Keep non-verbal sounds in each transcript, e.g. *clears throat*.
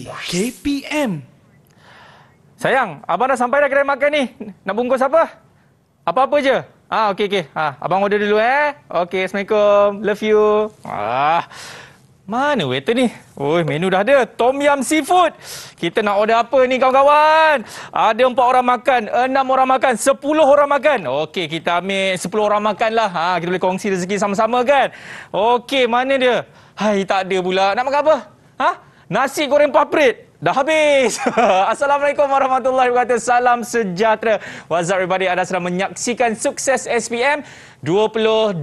KPM. Sayang, abang dah sampai dah kedai makan ni. Nak bungkus apa? Apa-apa je. Ah, okey okey. Ah, abang order dulu eh. Okey, assalamualaikum. Love you. Ah. Mana waiter ni? Oi, menu dah ada. Tom Yam seafood. Kita nak order apa ni kawan-kawan? Ada empat orang makan, enam orang makan, sepuluh orang makan. Okey, kita ambil sepuluh orang makan lah. Ha, kita boleh kongsi rezeki sama-sama kan? Okey, mana dia? Hai, tak ada pula. Nak makan apa? Ha? Nasi goreng paprit dah habis. *laughs* Assalamualaikum warahmatullahi wabarakatuh. Salam sejahtera. What's up everybody? Anda sedang menyaksikan sukses SPM. 2021.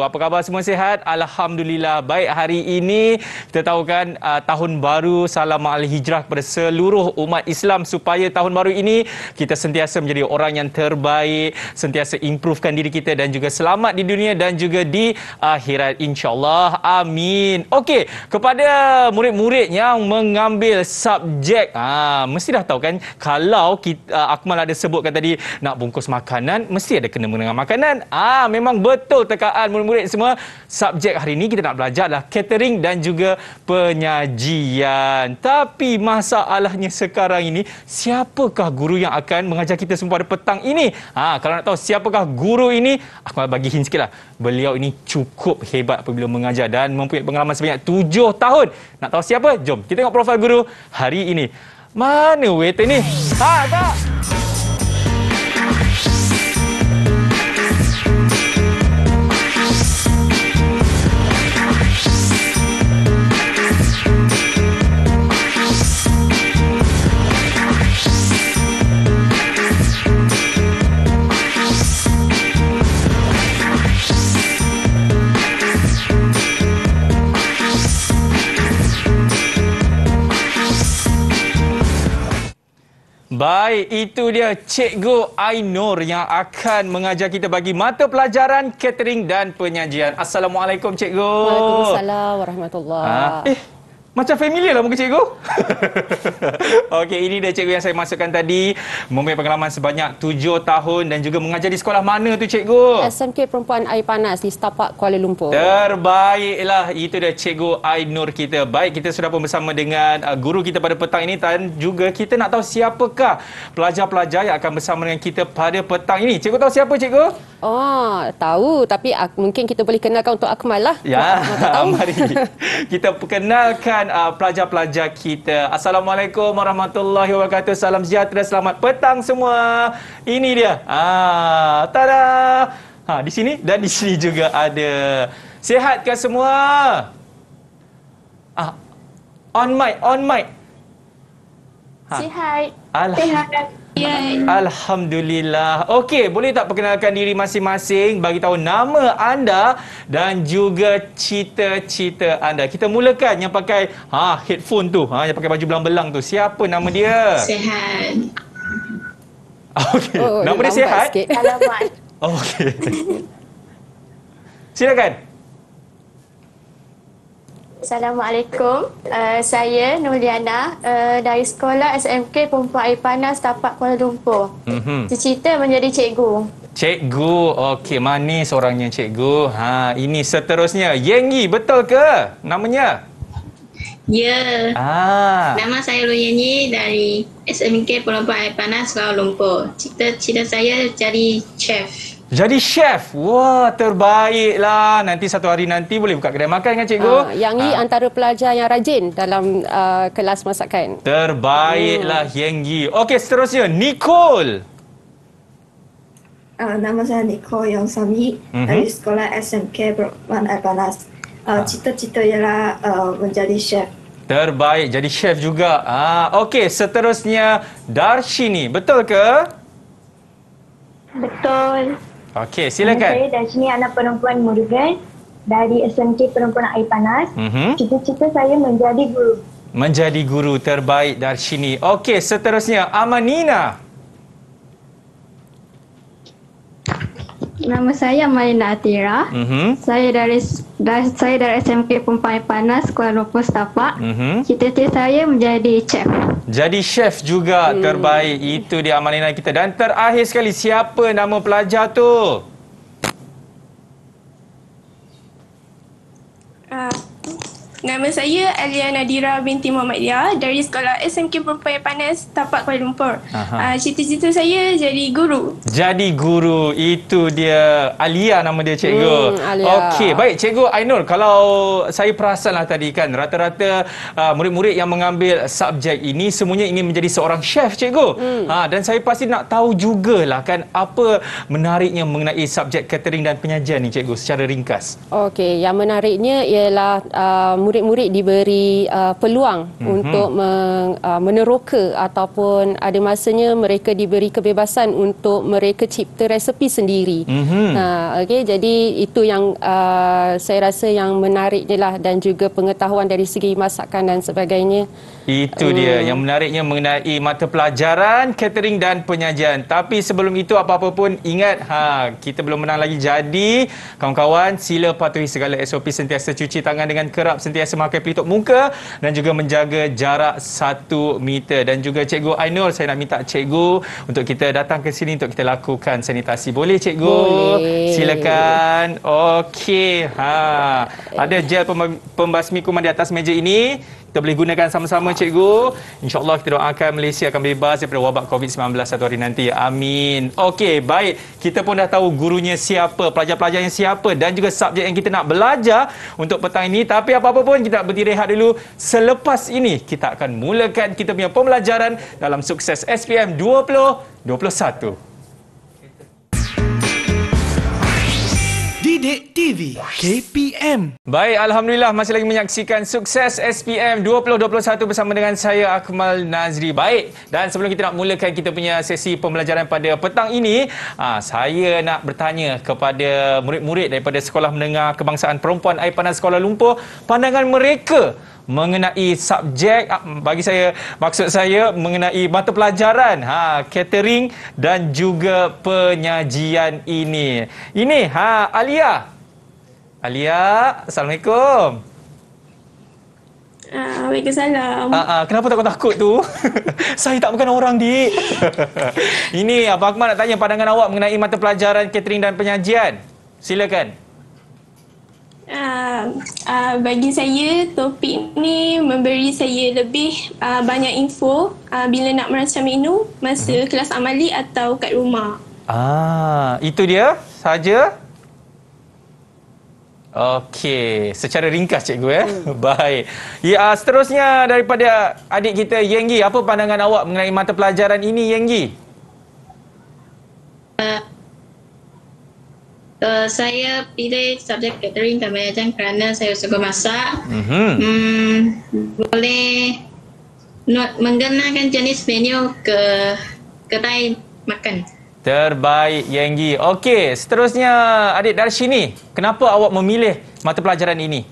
Apa khabar semua sihat? Alhamdulillah baik hari ini. Kita tahu kan uh, tahun baru salam al hijrah kepada seluruh umat Islam supaya tahun baru ini kita sentiasa menjadi orang yang terbaik, sentiasa improvekan diri kita dan juga selamat di dunia dan juga di akhirat Insya Allah, Amin. Okey, kepada murid-murid yang mengambil subjek, ah mesti dah tahu kan kalau kita, uh, Akmal ada sebutkan tadi nak bungkus makanan, mesti ada kena mengena makanan kan? Ah memang betul tekaan murid-murid semua. Subjek hari ini kita nak belajarlah catering dan juga penyajian. Tapi masalahnya sekarang ini, siapakah guru yang akan mengajar kita semua pada petang ini? Ah kalau nak tahu siapakah guru ini, aku nak bagi hint sikitlah. Beliau ini cukup hebat apabila mengajar dan mempunyai pengalaman sebanyak 7 tahun. Nak tahu siapa? Jom kita tengok profil guru hari ini. Mana waiter ni? Ha, tak. Baik, itu dia Cikgu Ainur yang akan mengajar kita bagi mata pelajaran catering dan penyajian. Assalamualaikum Cikgu. Waalaikumsalam warahmatullahi. Ha? Eh. Macam familiar lah muka cikgu. *laughs* Okey, ini dia cikgu yang saya masukkan tadi. Mempunyai pengalaman sebanyak tujuh tahun dan juga mengajar di sekolah mana tu cikgu? SMK Perempuan Air Panas di Setapak Kuala Lumpur. Terbaiklah. Itu dia cikgu Ainur kita. Baik, kita sudah pun bersama dengan uh, guru kita pada petang ini dan juga kita nak tahu siapakah pelajar-pelajar yang akan bersama dengan kita pada petang ini. Cikgu tahu siapa cikgu? Oh, tahu. Tapi mungkin kita boleh kenalkan untuk Akmal lah. Ya, Akmal tahu. *laughs* mari. Kita perkenalkan dan uh, pelajar-pelajar kita. Assalamualaikum warahmatullahi wabarakatuh. Salam sejahtera, selamat petang semua. Ini dia. Ah, tada. Ha, di sini dan di sini juga ada. Sehat ke semua? Ah, on mic, on mic. Ha. Sihat. Alhamdulillah. Alhamdulillah. Okey, boleh tak perkenalkan diri masing-masing, bagi tahu nama anda dan juga cita-cita anda. Kita mulakan yang pakai ha headphone tu, ha yang pakai baju belang-belang tu. Siapa nama dia? Sihan. Okey. Oh, nama dia Sihan. Alamat. Okey. Silakan. Assalamualaikum. Uh, saya Nuliana uh, dari sekolah SMK Pompa Air Panas Tapak Kuala Lumpur. mm cita menjadi cikgu. Cikgu, okey manis orangnya cikgu. Ha, ini seterusnya Yengi, betul ke namanya? Ya. Ah. Nama saya Lu Yengi dari SMK Pompa Air Panas Kuala Lumpur. Cita-cita saya jadi chef. Jadi chef, wah terbaiklah. Nanti satu hari nanti boleh buka kedai makan dengan cikgu. Uh, yang Yi uh. Ah. antara pelajar yang rajin dalam uh, kelas masakan. Terbaiklah uh. Yang Yi. Okey, seterusnya Nicole. Uh, nama saya Nicole yang Sami uh-huh. dari sekolah SMK Brokman Abanas. Uh, Cita-cita ialah uh, menjadi chef. Terbaik, jadi chef juga. Ah, uh, Okey, seterusnya Darshini. Betul ke? Betul. Okey, silakan. Saya dan sini anak perempuan Murugan dari SMK Perempuan Air Panas. Mm-hmm. Cita-cita saya menjadi guru. Menjadi guru terbaik dari sini. Okey, seterusnya Amanina. nama saya Malina Atira. Mm-hmm. Saya dari, dari saya dari SMK Pempai Panas Kuala Lumpur Tapak. Mm-hmm. Cita-cita saya menjadi chef. Jadi chef juga hmm. terbaik itu dia Malina kita dan terakhir sekali siapa nama pelajar tu? Uh, Nama saya Alia Nadira binti Muhammad Dia dari sekolah SMK Perempuan yang Panas Tapak Kuala Lumpur. Uh, cita-cita saya jadi guru. Jadi guru itu dia Alia nama dia cikgu. Hmm, Okey, baik cikgu Ainur kalau saya perasanlah tadi kan rata-rata uh, murid-murid yang mengambil subjek ini semuanya ingin menjadi seorang chef cikgu. Hmm. Uh, dan saya pasti nak tahu jugalah kan apa menariknya mengenai subjek catering dan penyajian ni cikgu secara ringkas. Okey, yang menariknya ialah uh, murid-murid diberi uh, peluang mm-hmm. untuk men, uh, meneroka ataupun ada masanya mereka diberi kebebasan untuk mereka cipta resepi sendiri. Mm-hmm. Uh, ha, okay, jadi itu yang uh, saya rasa yang menariknya lah dan juga pengetahuan dari segi masakan dan sebagainya. Itu hmm. dia yang menariknya mengenai mata pelajaran catering dan penyajian. Tapi sebelum itu apa-apa pun ingat ha kita belum menang lagi jadi kawan-kawan sila patuhi segala SOP sentiasa cuci tangan dengan kerap sentiasa sentiasa memakai pelitup muka dan juga menjaga jarak 1 meter dan juga cikgu Ainul saya nak minta cikgu untuk kita datang ke sini untuk kita lakukan sanitasi boleh cikgu boleh. silakan okey ha ada gel pembasmi kuman di atas meja ini kita boleh gunakan sama-sama cikgu. InsyaAllah kita doakan Malaysia akan bebas daripada wabak COVID-19 satu hari nanti. Amin. Okey, baik. Kita pun dah tahu gurunya siapa, pelajar pelajar yang siapa dan juga subjek yang kita nak belajar untuk petang ini. Tapi apa-apa pun kita nak berdiri rehat dulu. Selepas ini kita akan mulakan kita punya pembelajaran dalam sukses SPM 2021. 20, Sidik TV KPM. Baik, alhamdulillah masih lagi menyaksikan sukses SPM 2021 bersama dengan saya Akmal Nazri. Baik, dan sebelum kita nak mulakan kita punya sesi pembelajaran pada petang ini, ah, saya nak bertanya kepada murid-murid daripada Sekolah Menengah Kebangsaan Perempuan Air Panas Sekolah Lumpur, pandangan mereka mengenai subjek ah, bagi saya maksud saya mengenai mata pelajaran ha catering dan juga penyajian ini. Ini ha Alia. Alia, assalamualaikum. Ah, Waalaikumsalam. Ah, ah, kenapa takut-takut tu? *laughs* Saya tak bukan orang, di *laughs* Ini Abang Akmal nak tanya pandangan awak mengenai mata pelajaran catering dan penyajian. Silakan uh, bagi saya topik ni memberi saya lebih uh, banyak info uh, bila nak merancang menu masa hmm. kelas amali atau kat rumah. Ah, itu dia saja. Okey, secara ringkas cikgu ya. Hmm. *laughs* Baik. Ya, uh, seterusnya daripada adik kita Yenggi, apa pandangan awak mengenai mata pelajaran ini Yenggi? Uh, Uh, saya pilih subjek catering dan manajer kerana saya suka masak. Mm-hmm. Hmm, boleh mengenalkan jenis menu ke kedai makan. Terbaik Yenggi. Okey, seterusnya Adik dari sini. kenapa awak memilih mata pelajaran ini?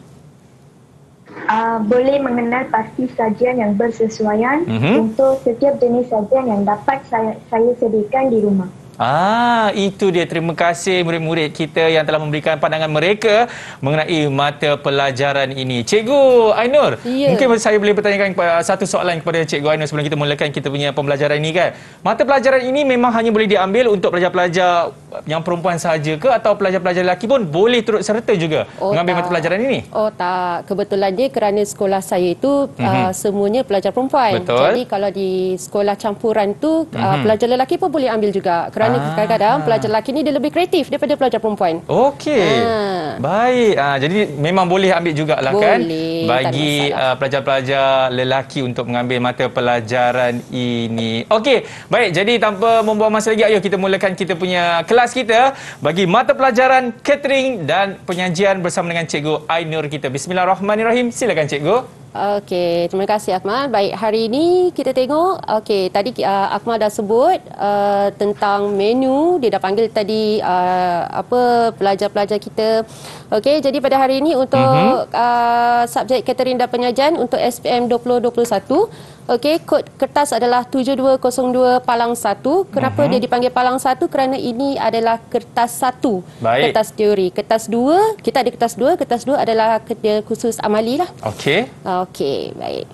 Uh, boleh mengenal pasti sajian yang bersesuaian mm-hmm. untuk setiap jenis sajian yang dapat saya, saya sediakan di rumah. Ah, itu dia. Terima kasih murid-murid kita yang telah memberikan pandangan mereka mengenai mata pelajaran ini. Cikgu Ainur, yeah. mungkin saya boleh bertanya satu soalan kepada Cikgu Ainur sebelum kita mulakan kita punya pembelajaran ini kan. Mata pelajaran ini memang hanya boleh diambil untuk pelajar-pelajar yang perempuan sahaja ke atau pelajar-pelajar lelaki pun boleh turut serta juga oh, mengambil tak. mata pelajaran ini? Oh tak, kebetulan dia kerana sekolah saya itu mm-hmm. uh, semuanya pelajar perempuan. Betul. Jadi kalau di sekolah campuran tu mm-hmm. uh, mhm. pelajar lelaki pun boleh ambil juga. Kerana ah. kadang-kadang pelajar lelaki ni dia lebih kreatif daripada pelajar perempuan. Okey. Uh. Baik. Uh, jadi memang boleh ambil jugalah kan? boleh. kan bagi uh, pelajar-pelajar lelaki untuk mengambil mata pelajaran ini. Okey. Baik, jadi tanpa membuang masa lagi ayo kita mulakan kita punya kelas kelas kita bagi mata pelajaran catering dan penyajian bersama dengan cikgu Ainur kita. Bismillahirrahmanirrahim. Silakan cikgu. Okey, terima kasih Akmal. Baik, hari ini kita tengok. Okey, tadi uh, Akmal dah sebut uh, tentang menu dia dah panggil tadi uh, apa pelajar-pelajar kita. Okey, jadi pada hari ini untuk uh-huh. uh, subjek catering dan penyajian untuk SPM 2021, okey, kod kertas adalah 7202 palang 1. Kenapa uh-huh. dia dipanggil palang 1? Kerana ini adalah kertas 1. Baik. Kertas teori. Kertas 2, kita ada kertas 2. Kertas 2 adalah kertas khusus amali lah. Okey. Uh, Okey, baik.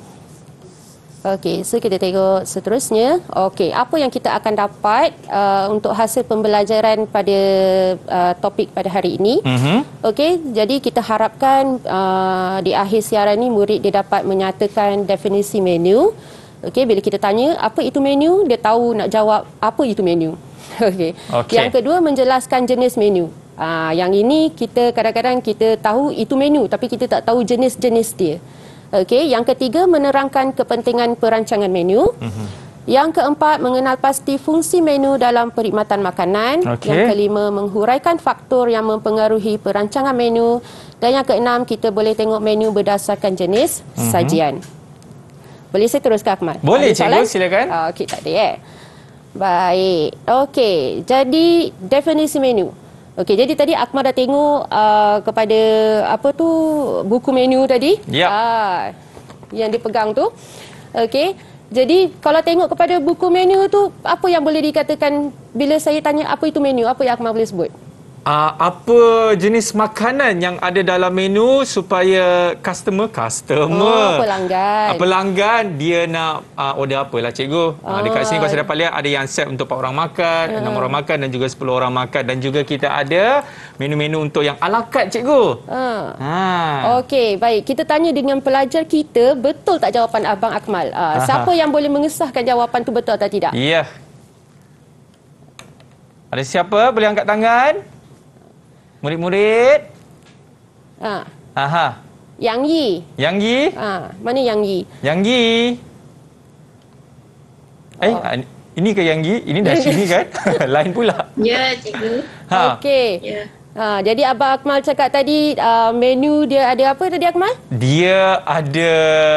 Okey, so kita tengok seterusnya. Okey, apa yang kita akan dapat uh, untuk hasil pembelajaran pada uh, topik pada hari ini. Uh-huh. Okey, jadi kita harapkan uh, di akhir siaran ini murid dia dapat menyatakan definisi menu. Okey, bila kita tanya apa itu menu, dia tahu nak jawab apa itu menu. *laughs* Okey. Okay. Yang kedua menjelaskan jenis menu. Uh, yang ini kita kadang-kadang kita tahu itu menu tapi kita tak tahu jenis-jenis dia. Okey, yang ketiga menerangkan kepentingan perancangan menu. Mm-hmm. Yang keempat mengenal pasti fungsi menu dalam perkhidmatan makanan. Okay. Yang kelima menghuraikan faktor yang mempengaruhi perancangan menu dan yang keenam kita boleh tengok menu berdasarkan jenis mm-hmm. sajian. Boleh saya teruskan Ahmad? Boleh cikgu soalan? silakan. Ah, okey tak ada eh. Baik. Okey, jadi definisi menu. Okey, jadi tadi Akmal dah tengok uh, kepada apa tu buku menu tadi. Ya. Yep. Uh, ah, yang dipegang tu. Okey. Jadi kalau tengok kepada buku menu tu apa yang boleh dikatakan bila saya tanya apa itu menu apa yang Akmal boleh sebut? Uh, apa jenis makanan yang ada dalam menu supaya customer customer oh, pelanggan uh, pelanggan dia nak uh, order apa lah cikgu uh, uh, dekat sini kau dapat lihat ada yang set untuk 4 orang makan uh. Hmm. 6 orang makan dan juga 10 orang makan dan juga kita ada menu-menu untuk yang ala kad cikgu uh. ha. Okey, baik kita tanya dengan pelajar kita betul tak jawapan Abang Akmal uh, siapa yang boleh mengesahkan jawapan tu betul atau tidak ya yeah. Ada siapa boleh angkat tangan? Murid-murid. Ha. Aha. Yang Yi. Yang Yi? Ha. Mana Yang Yi? Yang Yi. Eh, oh. ini ke Yang Yi? Ini dah *laughs* sini kan? *laughs* Lain pula. Ya, cikgu. Ha. Okey. Ya. Ha, jadi Abang Akmal cakap tadi uh, menu dia ada apa tadi Akmal? Dia ada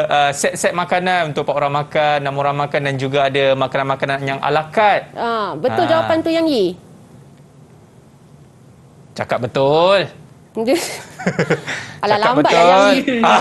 uh, set-set makanan untuk empat orang makan, enam orang makan dan juga ada makanan-makanan yang alakat. Ha, betul ha. jawapan tu Yang Yi? Cakap betul. *laughs* *laughs* Alah lambat lah betul. lah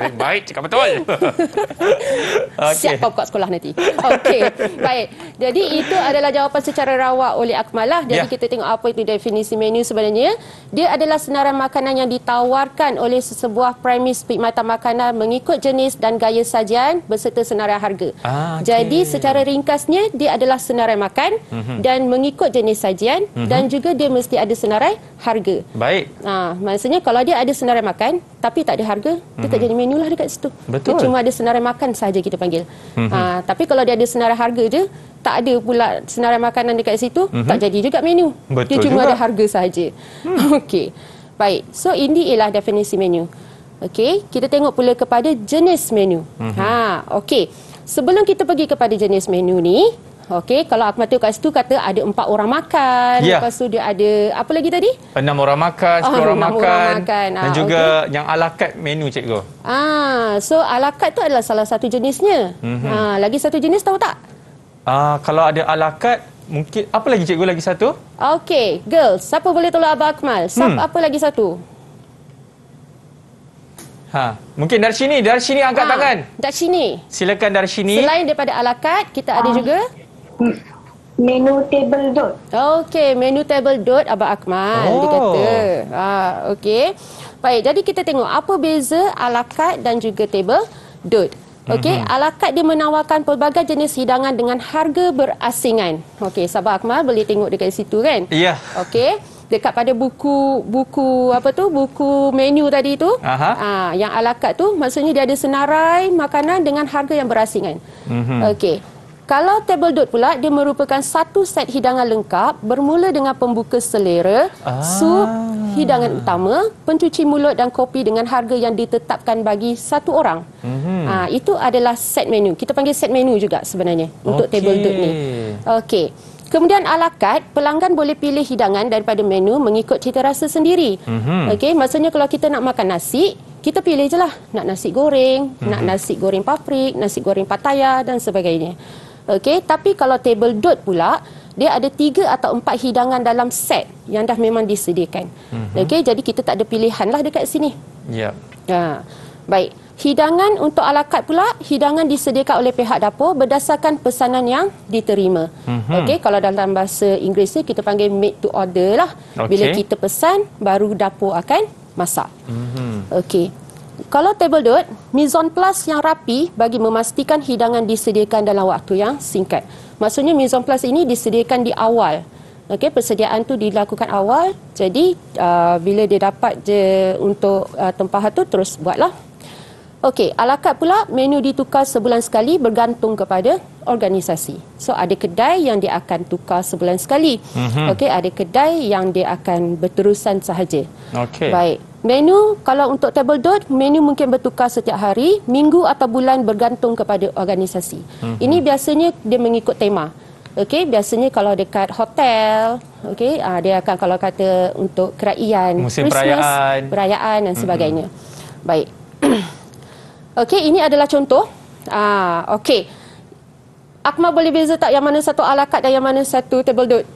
yang *laughs* Baik cakap betul *laughs* okay. Siap pop kat sekolah nanti Okey Baik Jadi itu adalah jawapan secara rawak oleh Akmalah Jadi yeah. kita tengok apa itu definisi menu sebenarnya Dia adalah senaran makanan yang ditawarkan oleh sebuah premis perkhidmatan makanan Mengikut jenis dan gaya sajian Berserta senaran harga ah, okay. Jadi secara ringkasnya Dia adalah senaran makan mm-hmm. Dan mengikut jenis sajian mm-hmm. Dan juga dia mesti ada senaran harga Baik Haa ah, maksudnya kalau dia ada senarai makan tapi tak ada harga, mm-hmm. dia tak mhm. jadi menu lah dekat situ. Betul. Dia cuma ada senarai makan saja kita panggil. Mm-hmm. Ha, tapi kalau dia ada senarai harga je, tak ada pula senarai makanan dekat situ, mm-hmm. tak mhm. jadi juga menu. Betul dia cuma juga. ada harga saja. Mm. *laughs* Okey. Baik. So ini ialah definisi menu. Okey, kita tengok pula kepada jenis menu. Mm-hmm. Ha, okey. Sebelum kita pergi kepada jenis menu ni, Okey, kalau aku tengok kat situ kata ada empat orang makan, yeah. lepas tu dia ada apa lagi tadi? Enam orang makan, sepuluh oh, orang, orang makan dan ah, juga okay. yang ala kad menu cikgu. Ah, so ala kad tu adalah salah satu jenisnya. Mm-hmm. Ah, lagi satu jenis tahu tak? Ah, kalau ada ala kad mungkin apa lagi cikgu lagi satu? Okey, girls, siapa boleh tolong Abah Akmal? Sub, hmm. apa lagi satu? Ha, mungkin dari sini, dari sini angkat ha, tangan. sini. Silakan dari sini. Selain daripada alakat kad, kita ada ah. juga Menu table dot. Okey, menu table dot Abang Akmal oh. dia kata. Ha, okey. Baik, jadi kita tengok apa beza alakat dan juga table dot. Okey, mm-hmm. ala dia menawarkan pelbagai jenis hidangan dengan harga berasingan. Okey, sabar Akmal boleh tengok dekat situ kan? Ya. Yeah. Okey dekat pada buku buku apa tu buku menu tadi tu Aha. Aa, ha, yang alakat tu maksudnya dia ada senarai makanan dengan harga yang berasingan mm-hmm. okey kalau table dot pula, dia merupakan satu set hidangan lengkap bermula dengan pembuka selera, ah. sup, hidangan utama, pencuci mulut dan kopi dengan harga yang ditetapkan bagi satu orang. Mm-hmm. Ha, itu adalah set menu. Kita panggil set menu juga sebenarnya untuk table dot ni. Okey. Kemudian ala kad, pelanggan boleh pilih hidangan daripada menu mengikut cita rasa sendiri. Mm-hmm. Okey, maksudnya kalau kita nak makan nasi, kita pilih je lah. Nak nasi goreng, mm-hmm. nak mhm. nasi goreng paprik, nasi goreng pataya dan sebagainya. Okey, tapi kalau table dot pula, dia ada tiga atau empat hidangan dalam set yang dah memang disediakan. Mm-hmm. Okey, jadi kita tak ada pilihan lah dekat sini. Ya. Yep. Ha. Baik. Hidangan untuk ala kad pula, hidangan disediakan oleh pihak dapur berdasarkan pesanan yang diterima. Mm-hmm. Okey, kalau dalam bahasa Inggeris ni kita panggil made to order lah. Okay. Bila kita pesan, baru dapur akan masak. Mm-hmm. Okey kalau table dot, mizon plus yang rapi bagi memastikan hidangan disediakan dalam waktu yang singkat. Maksudnya mizon plus ini disediakan di awal. Okey, persediaan tu dilakukan awal. Jadi uh, bila dia dapat je untuk uh, tempahan tu terus buatlah. Okey, alakat pula menu ditukar sebulan sekali bergantung kepada organisasi. So ada kedai yang dia akan tukar sebulan sekali. Mm-hmm. Okey, ada kedai yang dia akan berterusan sahaja. Okey. Baik. Menu kalau untuk table dot menu mungkin bertukar setiap hari, minggu atau bulan bergantung kepada organisasi. Mm-hmm. Ini biasanya dia mengikut tema. Okey, biasanya kalau dekat hotel, okey, uh, dia akan kalau kata untuk kerajaan, musim Christmas, perayaan, perayaan dan mhm. sebagainya. Mm-hmm. Baik. Okey, ini adalah contoh. Ah, okey. Akmal boleh beza tak yang mana satu alakat dan yang mana satu table dot?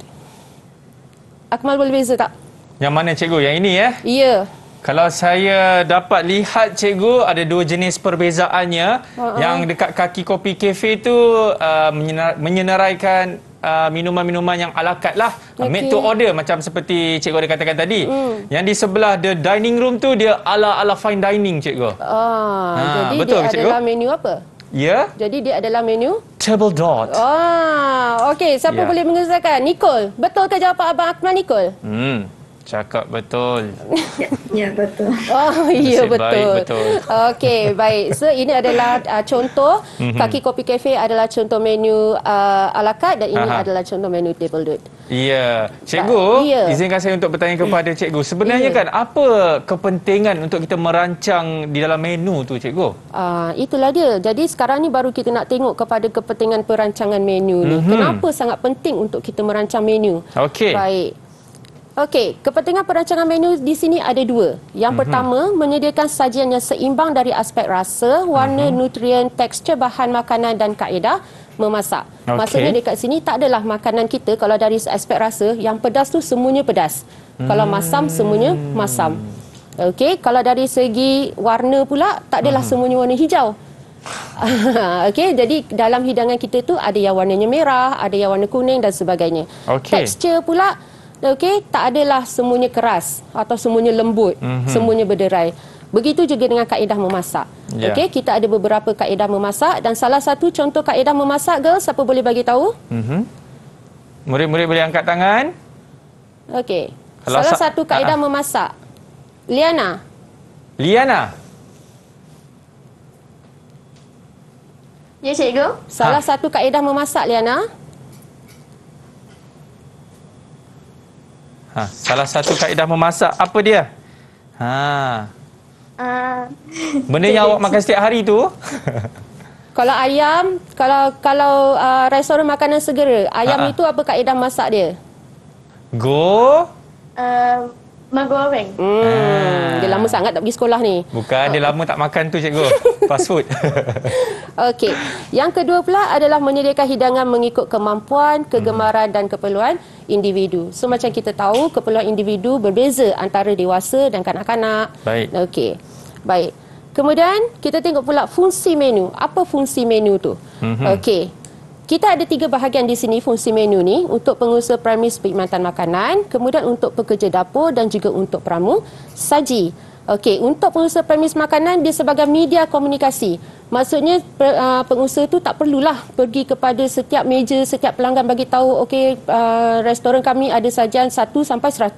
Akmal boleh beza tak? Yang mana cikgu? Yang ini ya? Eh? Ya. Kalau saya dapat lihat cikgu ada dua jenis perbezaannya uh-uh. yang dekat kaki kopi kafe tu uh, ah, menyenaraikan Uh, minuman-minuman yang ala kad lah okay. Uh, made to order macam seperti cikgu ada katakan tadi mm. yang di sebelah the dining room tu dia ala-ala fine dining cikgu ah, ha, jadi betul, dia cikgu? adalah menu apa? ya yeah. jadi dia adalah menu table dot ah, ok siapa yeah. boleh mengesahkan Nicole betul ke jawapan Abang Akmal Nicole? hmm Cakap betul. *laughs* Ya, betul. Oh, ya betul. betul. Okey, baik. So ini adalah uh, contoh mhm. Kaki Kopi Cafe adalah contoh menu uh, ala carte dan ini Aha. adalah contoh menu table dut. Ya. Cikgu, ya. izinkan saya untuk bertanya kepada mm. cikgu. Sebenarnya ya. kan apa kepentingan untuk kita merancang di dalam menu tu, cikgu? Uh, itulah dia. Jadi sekarang ni baru kita nak tengok kepada kepentingan perancangan menu ni. Mm-hmm. Kenapa sangat penting untuk kita merancang menu? Okey. Baik. Okey, kepentingan perancangan menu di sini ada dua. Yang mm-hmm. pertama, menyediakan sajian yang seimbang dari aspek rasa, warna, mm-hmm. nutrien, tekstur bahan makanan dan kaedah memasak. Okay. Maksudnya dekat sini tak adalah makanan kita kalau dari aspek rasa yang pedas tu semuanya pedas. Mm-hmm. Kalau hmm. masam semuanya masam. Okey, kalau dari segi warna pula tak adalah mm-hmm. semuanya warna hijau. *laughs* Okey, jadi dalam hidangan kita tu ada yang warnanya merah, ada yang warna kuning dan sebagainya. Okay. Tekstur pula okey tak adalah semuanya keras atau semuanya lembut mm -hmm. semuanya berderai begitu juga dengan kaedah memasak yeah. okey kita ada beberapa kaedah memasak dan salah satu contoh kaedah memasak girl siapa boleh bagi tahu mhm. murid-murid mm boleh angkat tangan okey salah sa satu kaedah uh -uh. memasak liana liana ya cikgu salah ha. satu kaedah memasak liana Ha, salah satu kaedah memasak apa dia? Ha. Uh, benda yang *laughs* awak makan setiap hari tu? *laughs* kalau ayam, kalau kalau uh, ah, restoran makanan segera, ayam uh-huh. itu apa kaedah masak dia? Go. Uh, Mah goreng. Hmm. Ha. Dia lama sangat tak pergi sekolah ni. Bukan, dia uh. lama tak makan tu cikgu. *laughs* Fast food. *laughs* Okey. Yang kedua pula adalah menyediakan hidangan mengikut kemampuan, kegemaran hmm. dan keperluan individu. So macam kita tahu, keperluan individu berbeza antara dewasa dan kanak-kanak. Baik. Okey. Baik. Kemudian kita tengok pula fungsi menu. Apa fungsi menu tu? Hmm. Okey. Kita ada tiga bahagian di sini fungsi menu ni untuk pengusaha premis perkhidmatan makanan, kemudian untuk pekerja dapur dan juga untuk pramu saji. Okey, untuk pengusaha premis makanan dia sebagai media komunikasi. Maksudnya ah, pengusaha tu tak perlulah pergi kepada setiap meja, setiap pelanggan bagi tahu okey ah, restoran kami ada sajian 1 sampai 100.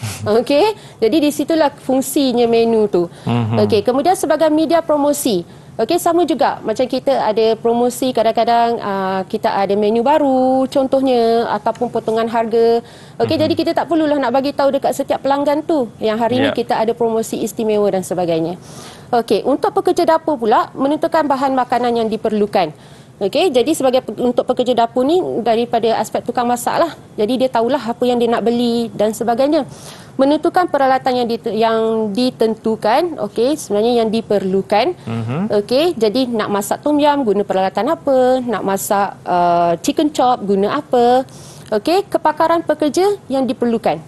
*laughs* Okey, jadi di situlah fungsinya menu tu. Mhm. Okey, kemudian sebagai media promosi. Okey sama juga macam kita ada promosi kadang-kadang uh, kita ada menu baru contohnya ataupun potongan harga. Okey mm-hmm. jadi kita tak perlulah nak bagi tahu dekat setiap pelanggan tu yang hari yeah. ini ya. kita ada promosi istimewa dan sebagainya. Okey untuk pekerja dapur pula menentukan bahan makanan yang diperlukan. Okey, jadi sebagai untuk pekerja dapur ni daripada aspek tukang masak lah. Jadi dia tahulah apa yang dia nak beli dan sebagainya. Menentukan peralatan yang dit, yang ditentukan, okey, sebenarnya yang diperlukan. Uh-huh. Okey, jadi nak masak tom yam guna peralatan apa? Nak masak uh, chicken chop guna apa? Okey, kepakaran pekerja yang diperlukan.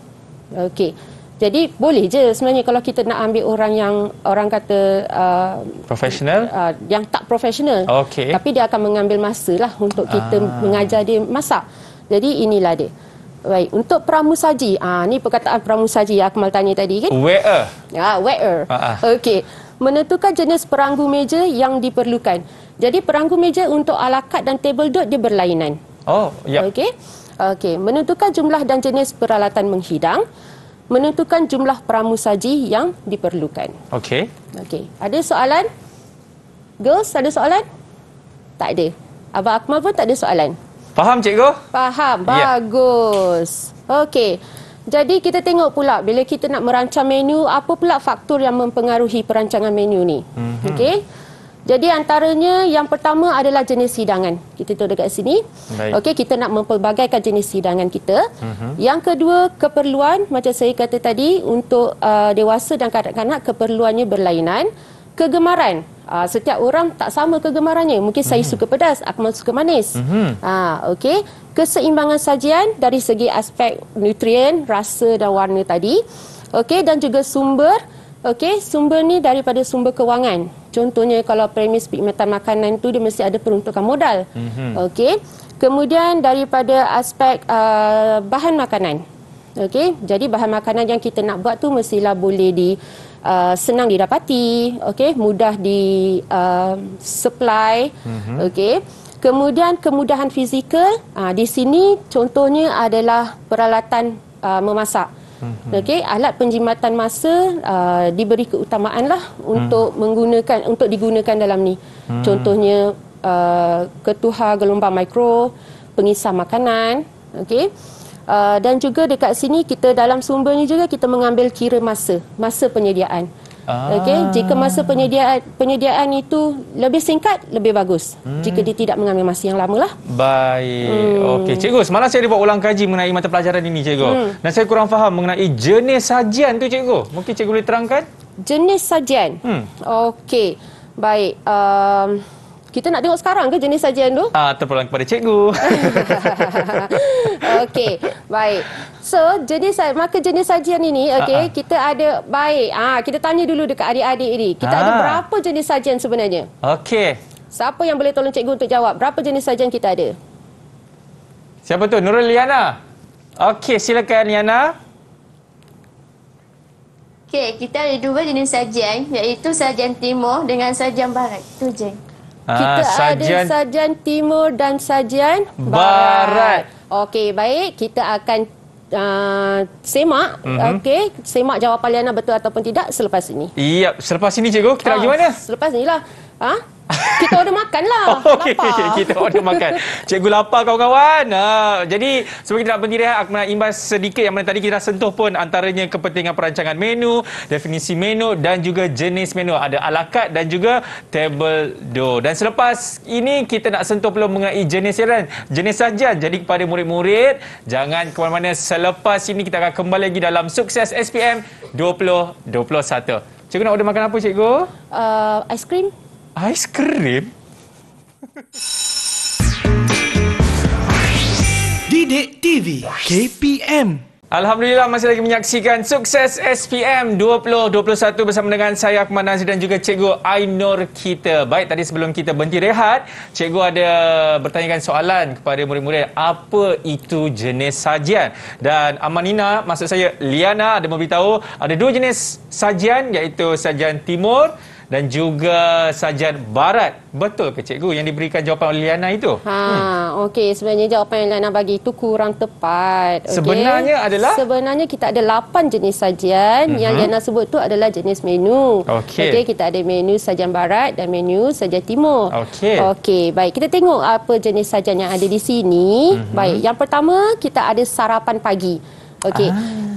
Okey. Jadi boleh je sebenarnya kalau kita nak ambil orang yang orang kata uh, profesional uh, yang tak profesional. Okay. Tapi dia akan mengambil masa lah untuk kita ah. mengajar dia masak. Jadi inilah dia. Baik, untuk pramusaji. Ah ni perkataan pramusaji saji yang Akmal tanya tadi kan? Waiter. Ya, ah, wearer. Ah, ah. Okey. Menentukan jenis peranggu meja yang diperlukan. Jadi peranggu meja untuk alakat dan table dot dia berlainan. Oh, ya. Yep. Okey. Okey, menentukan jumlah dan jenis peralatan menghidang menentukan jumlah pramu saji yang diperlukan. Okey. Okey. Ada soalan? Girls, ada soalan? Tak ada. Abang Akmal pun tak ada soalan. Faham, cikgu? Faham. Ya. Bagus. Yeah. Okey. Jadi kita tengok pula bila kita nak merancang menu, apa pula faktor yang mempengaruhi perancangan menu ni? Mm-hmm. Okey. Jadi antaranya yang pertama adalah jenis sidangan Kita tahu dekat sini. Okey, kita nak memperbagaikan jenis sidangan kita. Uh-huh. Yang kedua, keperluan macam saya kata tadi untuk uh, dewasa dan kanak-kanak keperluannya berlainan. Kegemaran. Uh, setiap orang tak sama kegemarannya. Mungkin uh-huh. saya mhm. suka pedas, Akmal suka manis. Uh-huh. Uh, okey. Keseimbangan sajian dari segi aspek nutrien, rasa dan warna tadi. Okey, dan juga sumber Okey, sumber ni daripada sumber kewangan. Contohnya kalau premis perkhidmatan makanan tu dia mesti ada peruntukan modal. Mm-hmm. Okey. Kemudian daripada aspek uh, bahan makanan. Okey, jadi bahan makanan yang kita nak buat tu mestilah boleh di Uh, senang didapati, Okey. mudah di uh, supply, uh-huh. Mhm. okay. Kemudian kemudahan fizikal uh, di sini contohnya adalah peralatan uh, memasak. Hmm. Okey, alat penjimatan masa uh, diberi keutamaanlah untuk hmm. menggunakan untuk digunakan dalam ni. Hmm. Contohnya uh, ketua gelombang mikro, pengisah makanan, okey. Uh, dan juga dekat sini kita dalam sumber ni juga kita mengambil kira masa, masa penyediaan. Ah. Okey, jika masa penyediaan penyediaan itu lebih singkat, lebih bagus. Hmm. Jika dia tidak mengambil masa yang lamalah. Baik. Hmm. Okey, cikgu, semalam saya ada buat ulang kaji mengenai mata pelajaran ini, cikgu. Hmm. Dan saya kurang faham mengenai jenis sajian tu, cikgu. Mungkin cikgu boleh terangkan? Jenis sajian. Hmm. Okey. Baik. Um kita nak tengok sekarang ke jenis sajian tu? Ah, terpulang kepada cikgu. *laughs* okey, baik. So, jenis maka jenis sajian ini, okey, uh -uh. kita ada baik. Ah, kita tanya dulu dekat adik-adik ini. Kita ah. ada berapa jenis sajian sebenarnya? Okey. Siapa yang boleh tolong cikgu untuk jawab? Berapa jenis sajian kita ada? Siapa tu? Nurul Liana. Okey, silakan Liana. Okey, kita ada dua jenis sajian, iaitu sajian timur dengan sajian barat. Tu je. Aa, ah, kita sajian... ada sajian timur dan sajian barat. barat. Okey, baik. Kita akan uh, semak. Mm-hmm. Okey, semak jawapan Liana betul ataupun tidak selepas ini. Ya, selepas ini cikgu. Kita ha, nak pergi ah, mana? Selepas ini lah. Ha? Kita order makan lah. *laughs* Oh, okay, lapar. *laughs* kita order makan. Cikgu lapar kawan-kawan. Ha, jadi, kita tidak berhenti rehat, aku nak imbas sedikit yang mana tadi kita dah sentuh pun antaranya kepentingan perancangan menu, definisi menu dan juga jenis menu. Ada alakat dan juga table do. Dan selepas ini, kita nak sentuh pula mengenai jenis siaran. Jenis saja. Jadi, kepada murid-murid, jangan ke mana-mana. Selepas ini, kita akan kembali lagi dalam sukses SPM 2021. Cikgu nak order makan apa, cikgu? Uh, ice cream. Ice cream. Didik TV KPM Alhamdulillah masih lagi menyaksikan sukses SPM 2021 bersama dengan saya Akmal Nazir dan juga Cikgu Ainur kita. Baik tadi sebelum kita berhenti rehat, Cikgu ada bertanyakan soalan kepada murid-murid apa itu jenis sajian dan Amanina maksud saya Liana ada memberitahu ada dua jenis sajian iaitu sajian timur dan juga sajad barat betul ke cikgu yang diberikan jawapan oleh Liana itu ha hmm. okey sebenarnya jawapan yang Liana bagi itu kurang tepat okay. sebenarnya adalah sebenarnya kita ada lapan jenis sajian uh-huh. yang Liana sebut tu adalah jenis menu okey okay, kita ada menu sajian barat dan menu sajian timur okey okey baik kita tengok apa jenis sajian yang ada di sini uh-huh. baik yang pertama kita ada sarapan pagi okey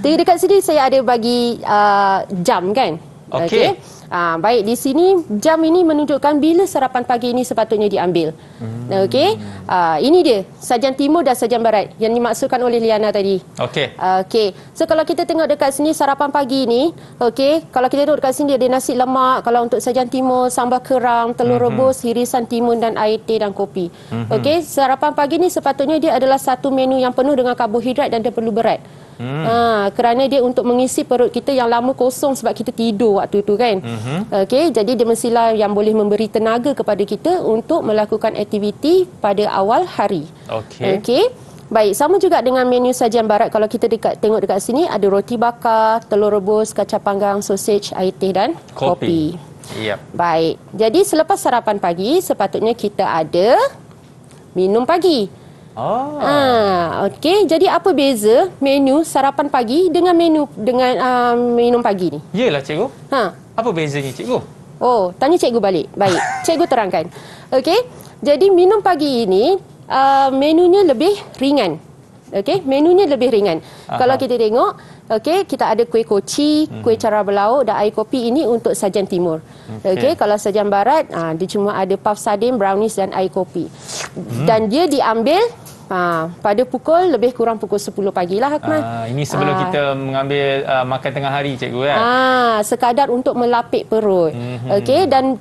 ah. dekat sini saya ada bagi uh, jam kan okey okay. Ha, baik, di sini jam ini menunjukkan bila sarapan pagi ini sepatutnya diambil. Hmm. Okey, ha, ini dia, sajian timur dan sajian barat yang dimaksudkan oleh Liana tadi. Okey. Okey, so kalau kita tengok dekat sini sarapan pagi ini, okay. kalau kita tengok dekat sini ada nasi lemak, kalau untuk sajian timur, sambal kerang, telur hmm. rebus, hirisan timun dan air teh dan kopi. Hmm. Okey, sarapan pagi ini sepatutnya dia adalah satu menu yang penuh dengan karbohidrat dan dia perlu berat. Hmm. Ha, kerana dia untuk mengisi perut kita yang lama kosong sebab kita tidur waktu itu kan. Hmm. Uh-huh. Okey, jadi demensilah yang boleh memberi tenaga kepada kita untuk melakukan aktiviti pada awal hari. Okay. Okay. Baik, sama juga dengan menu sajian barat kalau kita dekat tengok dekat sini ada roti bakar, telur rebus, kacang panggang, sausage, air teh dan kopi. kopi. Yep. Baik. Jadi selepas sarapan pagi sepatutnya kita ada minum pagi. Oh. Ah, ha, okey. Jadi apa beza menu sarapan pagi dengan menu dengan uh, minum pagi ni? Yalah cikgu. Ha. Apa bezanya cikgu? Oh, tanya cikgu balik. Baik, *laughs* cikgu terangkan. Okey, jadi minum pagi ini uh, menunya lebih ringan. Okey, menunya lebih ringan. Aha. Kalau kita tengok, okey, kita ada kuih koci, hmm. kuih cara belau dan air kopi ini untuk sajian timur. Okey, okay, kalau sajian barat, uh, dia cuma ada puff sardine, brownies dan air kopi. Hmm. Dan dia diambil Ha, pada pukul lebih kurang pukul 10 pagi lah Akmal. Ha, ini sebelum ha. kita mengambil uh, makan tengah hari cikgu kan? Ha, sekadar untuk melapik perut. Mm-hmm. Okey dan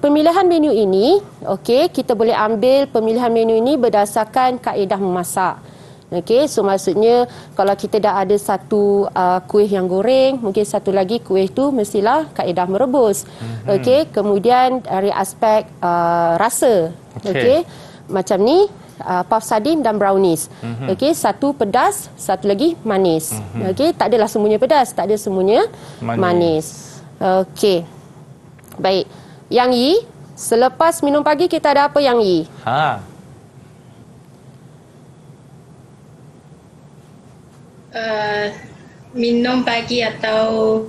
pemilihan menu ini, okey kita boleh ambil pemilihan menu ini berdasarkan kaedah memasak. Okey, so maksudnya kalau kita dah ada satu uh, kuih yang goreng, mungkin satu lagi kuih tu mestilah kaedah merebus. Mm-hmm. Okey, kemudian dari aspek uh, rasa. Okey. Okay. Macam ni, uh, puff sardine dan brownies. Mm-hmm. Okey, satu pedas, satu lagi manis. Mm-hmm. Okey, tak adalah semuanya pedas, tak ada semuanya manis. manis. Okey. Baik. Yang Yi, selepas minum pagi kita ada apa yang Yi? Ha. Uh, minum pagi atau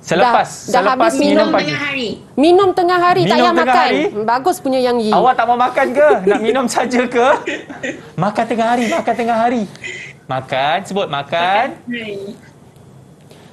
Selepas dah, dah selepas habis minum, minum tengah hari. Minum tengah hari minum tak payah makan. Hari? Bagus punya yang Yi. Awak tak mau makan ke? Nak minum *laughs* saja ke? Makan tengah hari, makan tengah hari. Makan sebut makan.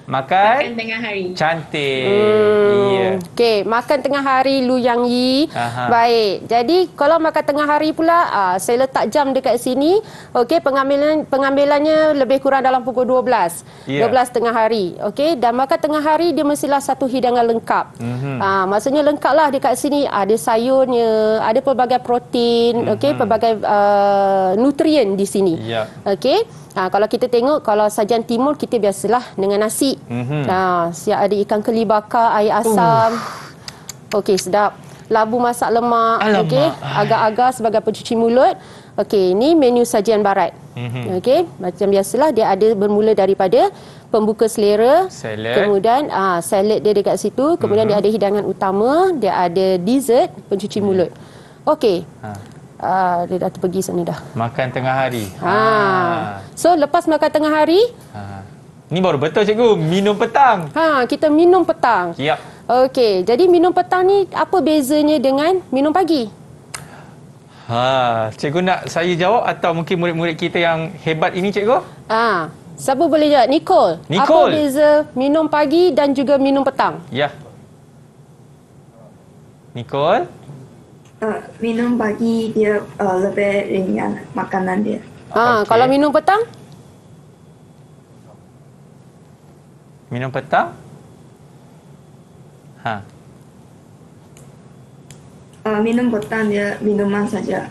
Makan, tengah hari. Cantik. Hmm. Yeah. Okey, makan tengah hari Lu Yang Yi. Aha. Baik. Jadi kalau makan tengah hari pula, uh, saya letak jam dekat sini. Okey, pengambilan pengambilannya lebih kurang dalam pukul 12. Yeah. 12 tengah hari. Okey, dan makan tengah hari dia mestilah satu hidangan lengkap. Mm-hmm. Uh, maksudnya lengkaplah dekat sini ada sayurnya, ada pelbagai protein, mm-hmm. okey, pelbagai uh, nutrien di sini. Yeah. Okey. Ha, kalau kita tengok, kalau sajian timur, kita biasalah dengan nasi. Mm-hmm. Ha, ah, siap ada ikan keli bakar, air oh. asam. Uh. Okey, sedap. Labu masak lemak. Okey, agak-agak sebagai pencuci mulut. Okey, ini menu sajian barat. Mm-hmm. Okey, macam biasalah dia ada bermula daripada pembuka selera. Salad. Kemudian uh, salad dia dekat situ. Kemudian mm-hmm. dia mhm. ada hidangan utama. Dia ada dessert, pencuci mm-hmm. mulut. Okey. Ha uh, dia dah pergi sana dah. Makan tengah hari. Ha. ha. So lepas makan tengah hari, ha. Ni baru betul cikgu, minum petang. Ha, kita minum petang. Siap. Okey, jadi minum petang ni apa bezanya dengan minum pagi? Ha, cikgu nak saya jawab atau mungkin murid-murid kita yang hebat ini cikgu? Ha, siapa boleh jawab? Nicole. Nicole. Apa beza minum pagi dan juga minum petang? Ya. Nicole? Uh, minum pagi dia uh, lebih ringan makanan dia. Ah, okay. kalau minum petang? Minum petang? Ha. Uh, minum petang dia minuman saja.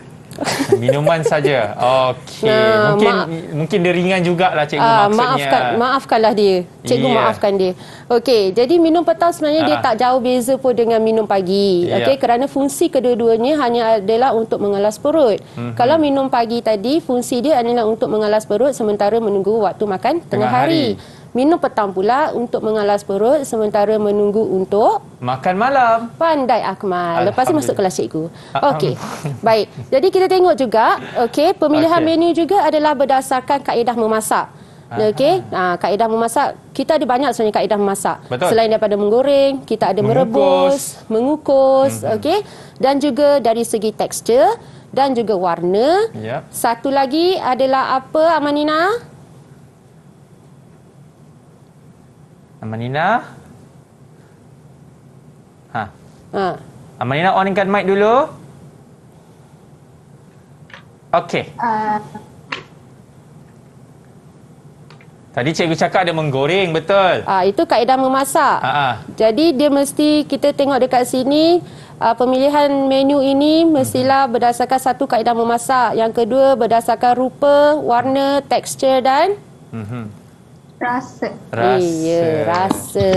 Minuman saja. Okey. Nah, mungkin mak, mungkin dia ringan jugalah cikgu uh, maksudnya. Maafkan, maafkanlah dia. Cikgu yeah. maafkan dia. Okey, jadi minum petang sebenarnya uh. dia ah. tak jauh beza pun dengan minum pagi. Yeah. Okey, kerana fungsi kedua-duanya hanya adalah untuk mengelas perut. Mm-hmm. Kalau minum pagi tadi fungsi dia adalah untuk mengelas perut sementara menunggu waktu makan tengah, tengah hari. hari minum petang pula untuk mengalas perut sementara menunggu untuk makan malam. Pandai Akmal. Lepas ni masuk kelas cikgu. Ah, ah. Okey. Baik. Jadi kita tengok juga, okey, pemilihan okay. menu juga adalah berdasarkan kaedah memasak. Ah, okey, nah kaedah memasak kita ada banyak sebenarnya kaedah memasak. Betul. Selain daripada menggoreng, kita ada merebus, mengukus, hmm. okey. Dan juga dari segi tekstur dan juga warna. Yep. Satu lagi adalah apa Amanina? Amalina. Ha. Ha. Amalina onkan mic dulu. Okey. Uh. Ah. Tadi cikgu cakap dia menggoreng, betul? Ah, itu kaedah memasak. Ha -ha. Jadi dia mesti kita tengok dekat sini Uh, pemilihan menu ini mestilah berdasarkan satu kaedah memasak. Yang kedua berdasarkan rupa, warna, tekstur dan uh Rasa. Rasa. Iya, rasa.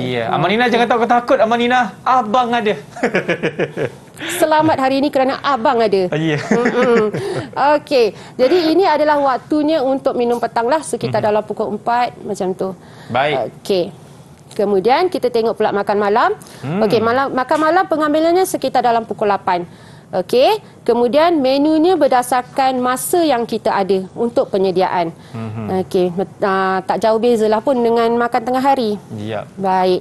Iya. Amanina jangan takut takut Amanina. Abang ada. *laughs* Selamat hari ini kerana abang ada. Ah, ya. Yeah. *laughs* Okey. Jadi ini adalah waktunya untuk minum petanglah sekitar mhm. dalam pukul 4 macam tu. Baik. Okey. Kemudian kita tengok pula makan malam. Hmm. Okey, malam makan malam pengambilannya sekitar dalam pukul 8. Okey, kemudian menunya berdasarkan masa yang kita ada untuk penyediaan. Mm-hmm. Okey, uh, tak jauh bezalah pun dengan makan tengah hari. Ya. Yep. Baik.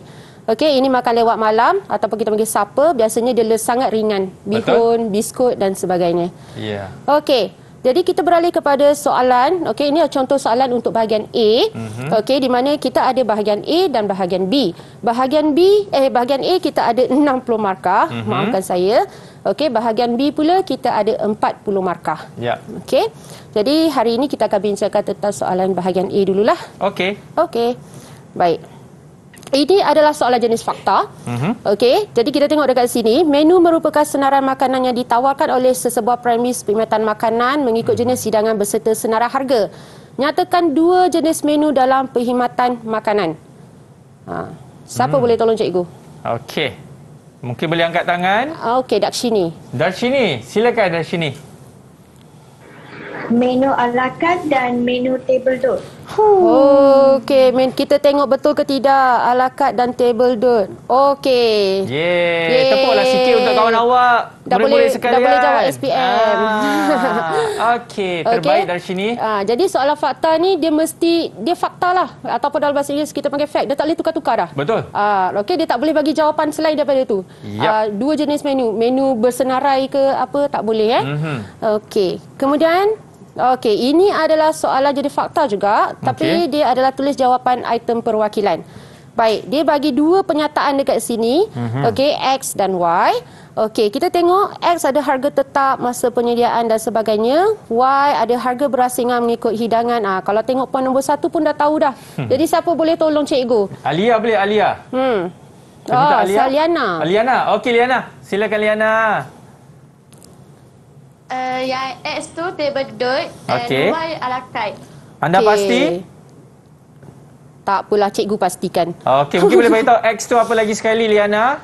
Okey, ini makan lewat malam ataupun kita panggil supper, biasanya dia sangat ringan. Bihun, Betul. biskut dan sebagainya. Ya. Yeah. Okey. Jadi kita beralih kepada soalan. Okey, ini contoh soalan untuk bahagian A. Mm-hmm. Okey, di mana kita ada bahagian A dan bahagian B. Bahagian B, eh bahagian A kita ada 60 *laughs* markah. Mm-hmm. Maafkan saya. Okey, bahagian B pula kita ada 40 markah. Ya. Okey. Jadi hari ini kita akan bincangkan tentang soalan bahagian A dululah. Okey. Okey. Baik. Ini adalah soalan jenis fakta. Uh-huh. Okey, jadi kita tengok dekat sini, menu merupakan senarai makanan yang ditawarkan oleh sesebuah premis perkhidmatan makanan mengikut uh-huh. jenis hidangan beserta senarai harga. Nyatakan dua jenis menu dalam perkhidmatan makanan. Ha. Siapa uh-huh. boleh tolong cikgu? Okey. Mungkin boleh angkat tangan. Ah, okey, Darshini. Darshini, silakan Darshini. Menu alakan dan menu table dos. Okey, men kita tengok betul ke tidak alakat dan table don. Okey. Ye, yeah. yeah. tepuklah sikit untuk kawan awak. Dah boleh, boleh sekalian. Dah boleh kan? jawab SPM. Ah. Okey, *laughs* terbaik okay. dari sini. Ah, jadi soalan fakta ni dia mesti dia fakta lah ataupun dalam bahasa Inggeris kita panggil fact. Dia tak boleh tukar-tukar dah. Betul. Ah, okey, dia tak boleh bagi jawapan selain daripada tu. Yep. Ah, dua jenis menu, menu bersenarai ke apa tak boleh eh. Mm -hmm. Okey. Kemudian Okey, ini adalah soalan jadi fakta juga tapi dia adalah tulis jawapan item perwakilan. Baik, dia bagi dua pernyataan dekat sini. Mm-hmm. Okey, X dan Y. Okey, kita tengok X ada harga tetap masa penyediaan dan sebagainya. Y ada harga berasingan mengikut hidangan. Ah, ha, kalau tengok poin nombor satu pun dah tahu dah. Hmm. Jadi siapa boleh tolong cikgu? Alia boleh, Alia. Hmm. oh, Aliana. Aliana. Okey, Liana. Silakan Liana. Liana. Eh, yang X tu table dot okay. Y ala kait. Anda okay. pasti? Tak apalah cikgu pastikan. Okey, mungkin boleh beritahu X tu apa lagi sekali Liana?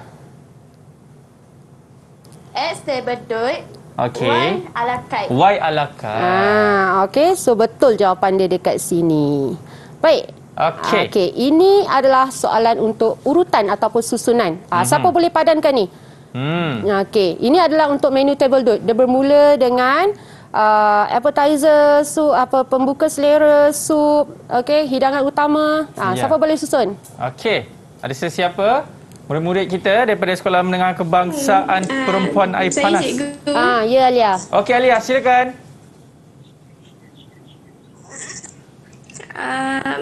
X table dot Okay. Y ala Y ala kait. Ah, okay. So, betul jawapan dia dekat sini. Baik. Okay. Ah, okay. Ini adalah soalan untuk urutan ataupun susunan. Ah, mm-hmm. Siapa mhm. boleh padankan ni? Hmm. Ah, okey, ini adalah untuk menu table dude. Dia bermula dengan uh, appetizer, sup, apa pembuka selera, sup, Okay, hidangan utama. Ha, siapa boleh susun? Okay, Ada sesiapa? Murid-murid kita daripada Sekolah Menengah Kebangsaan hmm. uh, Perempuan Air saya Panas. Ha, ah, ya Alia. Okay, Alia, silakan. Um,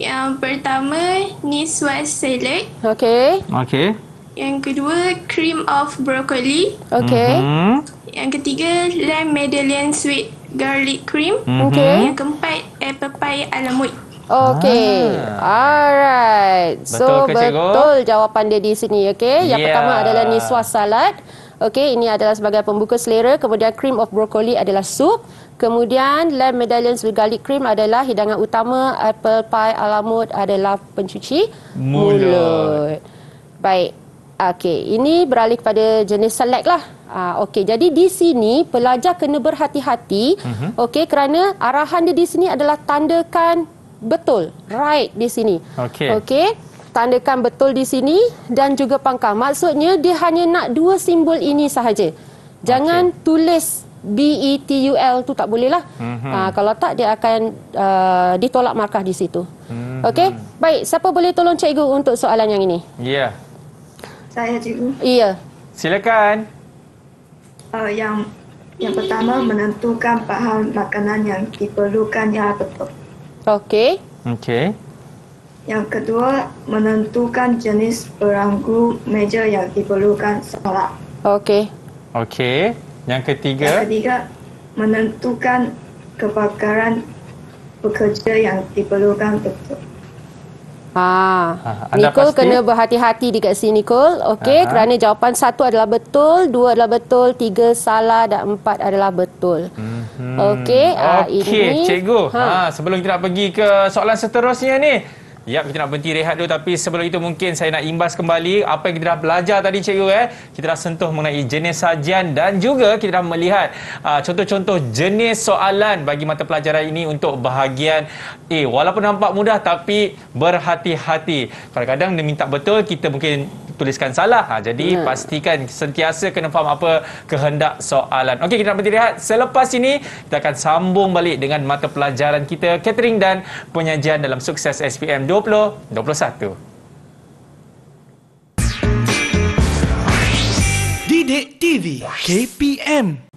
yang pertama ni swiss salad. Okey. Okey. Yang kedua cream of broccoli. Okay. Mm-hmm. Yang ketiga lime medallion sweet garlic cream. Mhm. Okay. Mm-hmm. Yang keempat apple pie alamut. Okay. Ah. Alright. So betul, ke, betul jawapan dia di sini. Okay. Yang pertama adalah niswas salad. Okay. Ini adalah sebagai pembuka selera. Kemudian cream of broccoli adalah sup. Kemudian lamb medallion with garlic cream adalah hidangan utama. Apple pie alamut adalah pencuci mulut. mulut. Baik. Okey, ini beralih kepada jenis select lah. Uh, Okey, jadi di sini pelajar kena berhati-hati. Uh-huh. Okey, kerana arahan dia di sini adalah tandakan betul, right di sini. Okey. Okey, tandakan betul di sini dan juga pangkal. Maksudnya dia hanya nak dua simbol ini sahaja. Jangan okay. tulis B E T U L tu tak boleh lah. Uh-huh. Uh, kalau tak dia akan uh, ditolak markah di situ. Uh-huh. Okey, baik. Siapa boleh tolong cikgu untuk soalan yang ini? Ya. Yeah saya cikgu. Iya. Silakan. Uh, yang yang pertama menentukan bahan makanan yang diperlukan ya betul. Okey. Okey. Yang kedua menentukan jenis perangku meja yang diperlukan salah. Okey. Okey. Yang ketiga. Yang ketiga menentukan kebakaran pekerja yang diperlukan betul. Ha. ha Nicole pasti? kena berhati-hati dekat sini Nicole. Okey, ha. kerana jawapan satu adalah betul, dua adalah betul, tiga salah dan empat adalah betul. Hmm. Okey, ah, okay, ha, ini. Okey, cikgu. Ha. ha, sebelum kita nak pergi ke soalan seterusnya ni, Ya, kita nak berhenti rehat dulu tapi sebelum itu mungkin saya nak imbas kembali apa yang kita dah belajar tadi cikgu eh. Kita dah sentuh mengenai jenis sajian dan juga kita dah melihat uh, contoh-contoh jenis soalan bagi mata pelajaran ini untuk bahagian A. Walaupun nampak mudah tapi berhati-hati. Kadang-kadang dia minta betul kita mungkin tuliskan salah. Ha, jadi hmm. pastikan sentiasa kena faham apa kehendak soalan. Okey, kita nak berhenti Selepas ini, kita akan sambung balik dengan mata pelajaran kita, catering dan penyajian dalam sukses SPM 2021. Didik TV KPM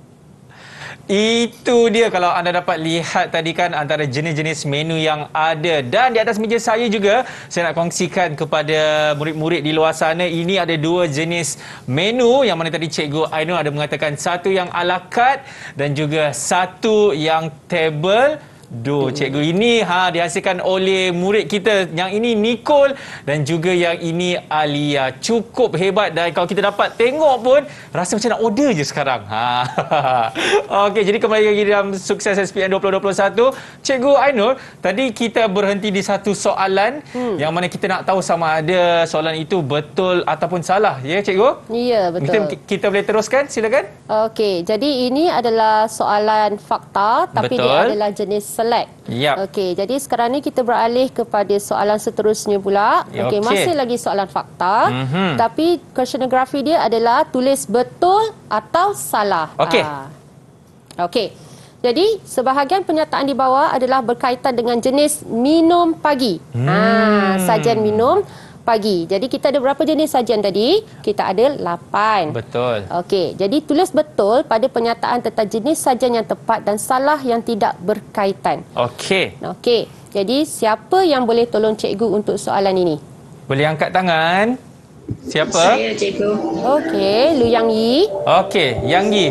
itu dia kalau anda dapat lihat tadi kan antara jenis-jenis menu yang ada. Dan di atas meja saya juga saya nak kongsikan kepada murid-murid di luar sana. Ini ada dua jenis menu yang mana tadi Cikgu Ainul ada mengatakan satu yang ala kad dan juga satu yang table. Duh, cikgu ini ha dihasilkan oleh murid kita. Yang ini Nicole dan juga yang ini Alia. Cukup hebat dan kalau kita dapat tengok pun rasa macam nak order je sekarang. Ha. *laughs* Okey, jadi kembali lagi dalam sukses SPM 2021. Cikgu Ainur, tadi kita berhenti di satu soalan hmm. yang mana kita nak tahu sama ada soalan itu betul ataupun salah. Ya, cikgu? Ya, betul. Kita, kita boleh teruskan, silakan. Okey, jadi ini adalah soalan fakta tapi betul. dia adalah jenis select. Yep. Okey, jadi sekarang ni kita beralih kepada soalan seterusnya pula. Okey, okay. masih lagi soalan fakta. Mm -hmm. Tapi questionography dia adalah tulis betul atau salah. Okey. Ah. Okey. Jadi, sebahagian penyataan di bawah adalah berkaitan dengan jenis minum pagi. Hmm. Ha, sajian minum pagi. Jadi kita ada berapa jenis sajian tadi? Kita ada lapan. Betul. Okey, jadi tulis betul pada penyataan tentang jenis sajian yang tepat dan salah yang tidak berkaitan. Okey. Okey. Jadi siapa yang boleh tolong cikgu untuk soalan ini? Boleh angkat tangan. Siapa? Saya, cikgu. Okey, Lu Yang Yi. Okey, Yang Yi.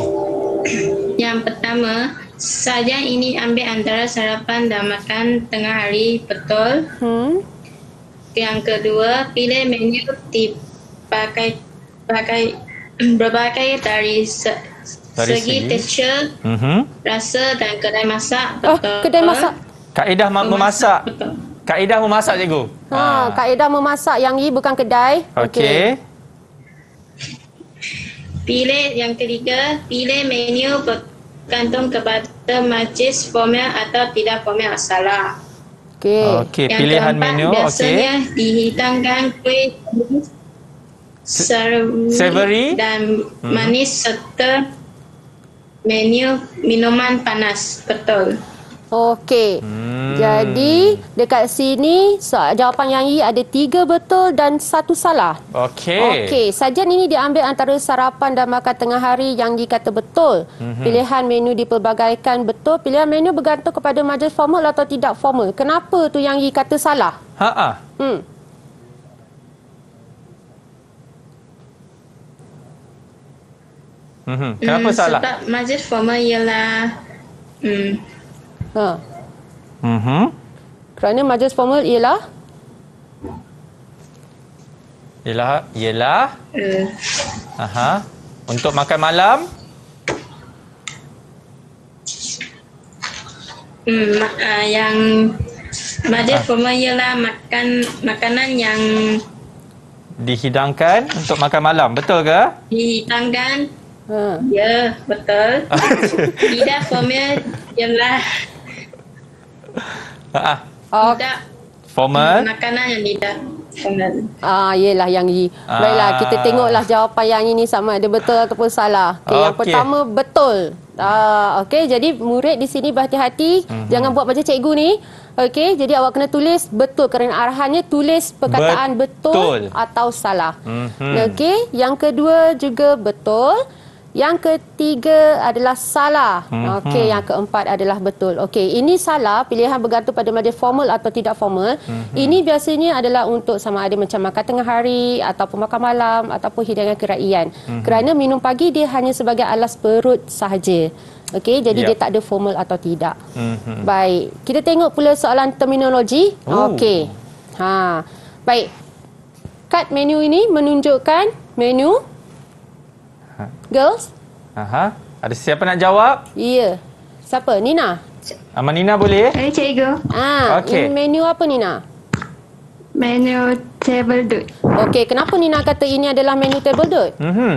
Yang pertama, sajian ini ambil antara sarapan dan makan tengah hari, betul? Hmm. Yang kedua, pilih menu tip pakai *clears throat* berbagai dari, se, dari segi tekstur uh-huh. Mhm. rasa dan kedai masak. Oh, kedai masak. Kaedah ma- memasak. memasak. Kaedah memasak cikgu. Ha, ha. kaedah memasak yang ini bukan kedai. Okey. Pilih yang ketiga, pilih menu bergantung kepada majlis formal atau tidak formal salah. Okey. Okey, pilihan keempat, menu biasanya okey. Biasanya dihidangkan kuih savory dan hmm. manis hmm. serta menu minuman panas betul. Okey. Hmm. Jadi dekat sini jawapan yang ini ada tiga betul dan satu salah. Okey. Okey. Sajian ini diambil antara sarapan dan makan tengah hari yang dikata betul. Hmm. Pilihan menu dipelbagaikan betul. Pilihan menu bergantung kepada majlis formal atau tidak formal. Kenapa tu yang ini kata salah? Ha, ha. Hmm. Mm-hmm. Kenapa mm, salah? Sebab majlis formal ialah mm, Ha. Mhm. Kerana majlis formal ialah ialah ialah uh. aha untuk makan malam hmm uh, yang majlis ha. formal ialah makan makanan yang dihidangkan untuk makan malam betul ke dihidangkan ha ya betul tidak *laughs* formal ialah Ha ah. Oh. Formal. Hmm, makanan yang lidah. Ah, iyalah yang ini. Ah. Baiklah, kita tengoklah jawapan yang ini sama ada betul ataupun salah. Okay, okay. Yang pertama, betul. Ah, okay, jadi murid di sini berhati-hati. Mm-hmm. Jangan buat macam cikgu ni. Okay, jadi awak kena tulis betul kerana arahannya tulis perkataan betul, betul atau salah. Mm-hmm. Okay, yang kedua juga Betul. Yang ketiga adalah salah. Hmm, Okey, yang keempat adalah betul. Okey, ini salah pilihan bergantung pada mana formal atau tidak formal. Hmm, ini biasanya adalah untuk sama ada macam makan tengah hari ataupun makan malam ataupun hidangan keraian. Hmm, Kerana minum pagi dia hanya sebagai alas perut sahaja. Okey, jadi yep. Ya. dia tak ada formal atau tidak. Hmm, hmm. Baik. Kita tengok pula soalan terminologi. Oh. Okey. Ha. Baik. Kad menu ini menunjukkan menu Ha. Girls? Aha. Ada siapa nak jawab? Iya. Yeah. Siapa? Nina. Aman ah, Nina boleh? Hai cikgu. Ah, okay. in menu apa Nina? Menu table dot. Okey, kenapa Nina kata ini adalah menu table dot? Mhm.